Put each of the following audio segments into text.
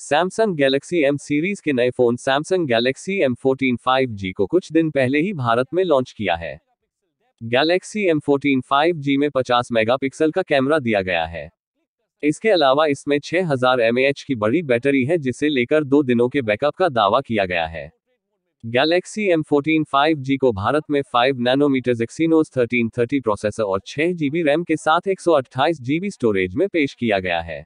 Samsung Galaxy M series के नए phone Samsung Galaxy M fourteen five G को कुछ दिन पहले ही भारत में लॉन्च किया है Galaxy M fourteen five G में 50 मेगापिक्सल का कैमरा दिया गया है इसके अलावा इसमें 6000 हजार की बड़ी बैटरी है जिसे लेकर दो दिनों के बैकअप का दावा किया गया है Galaxy M fourteen five G को भारत में 5 नैनोमीटर थर्टीन 1330 प्रोसेसर और छह जीबी रैम के साथ एक सौ जीबी स्टोरेज में पेश किया गया है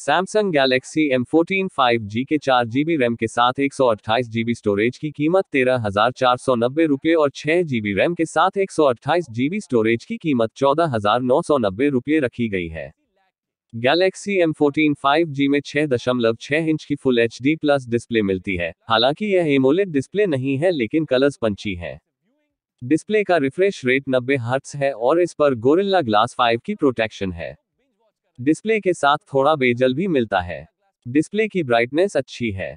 सैमसंग गैलेक्सी M14 5G के चार जीबी रैम के साथ एक सौ अट्ठाईस जीबी स्टोरेज की कीमत तेरह हजार चार सौ नब्बे रुपये और छह जीबी रैम के साथ एक सौ अट्ठाईस जीबी स्टोरेज की कीमत चौदह हजार नौ सौ नब्बे रुपये रखी गई है गैलेक्सी M14 5G में छह दशमलव छह इंच की full H D plus display मिलती है हालांकि यह एमोलेड डिस्प्ले नहीं है लेकिन कलर्स पंची है डिस्प्ले का रिफ्रेश रेट नब्बे हर्ट्स है और इस पर गोरिल्ला ग्लास 5 की प्रोटेक्शन है डिस्प्ले के साथ थोड़ा बेजल भी मिलता है डिस्प्ले की ब्राइटनेस अच्छी है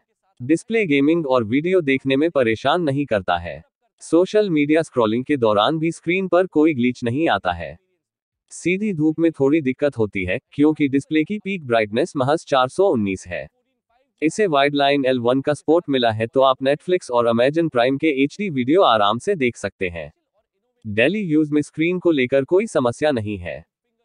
डिस्प्ले गेमिंग और वीडियो देखने में परेशान नहीं करता है सोशल मीडिया स्क्रॉलिंग के दौरान भी स्क्रीन पर कोई ग्लीच नहीं आता है सीधी धूप में थोड़ी दिक्कत होती है क्योंकि डिस्प्ले की पीक ब्राइटनेस महज 419 है इसे वाइड लाइन एल वन का स्पोर्ट मिला है तो आप नेटफ्लिक्स और अमेजन प्राइम के एच वीडियो आराम से देख सकते हैं डेली यूज में स्क्रीन को लेकर कोई समस्या नहीं है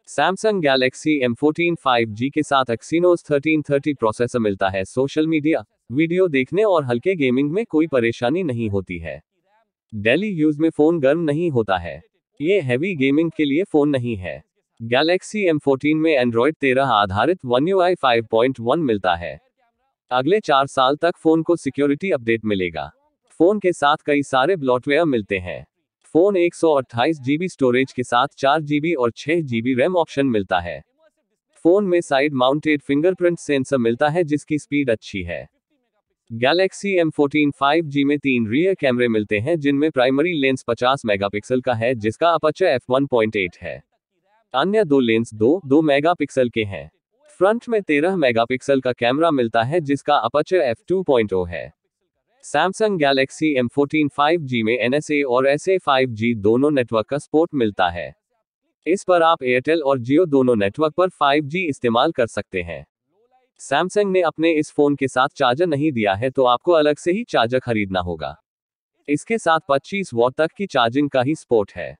Samsung Galaxy M fourteen five G के साथ एक्सीनोस 1330 प्रोसेसर मिलता है सोशल मीडिया वीडियो देखने और हल्के गेमिंग में कोई परेशानी नहीं होती है डेली यूज में फोन गर्म नहीं होता है ये हैवी गेमिंग के लिए फोन नहीं है गैलेक्सी एम फोर्टीन में एंड्रॉयड तेरह आधारित One U I five point one मिलता है अगले चार साल तक फोन को सिक्योरिटी अपडेट मिलेगा फोन के साथ कई सारे ब्लॉटवेयर मिलते हैं फोन एक सौ जीबी स्टोरेज के साथ चार जीबी और छह जीबी रैम ऑप्शन मिलता है फोन में साइड माउंटेड फिंगरप्रिंट सेंसर मिलता है जिसकी स्पीड अच्छी है Galaxy M14 5G five G में तीन रियर कैमरे मिलते हैं जिनमें प्राइमरी लेंस 50 मेगापिक्सल का है जिसका अपच एफ 1.8 है अन्य दो लेंस दो दो मेगापिक्सल के हैं फ्रंट में 13 मेगापिक्सल का कैमरा मिलता है जिसका अपच एफ 2.0 है सैमसंग गैलेक्सी M14 5G में NSA और SA 5G दोनों नेटवर्क का सपोर्ट मिलता है इस पर आप एयरटेल और जियो दोनों नेटवर्क पर 5G इस्तेमाल कर सकते हैं सैमसंग ने अपने इस फोन के साथ चार्जर नहीं दिया है तो आपको अलग से ही चार्जर खरीदना होगा इसके साथ 25 वॉट तक की चार्जिंग का ही सपोर्ट है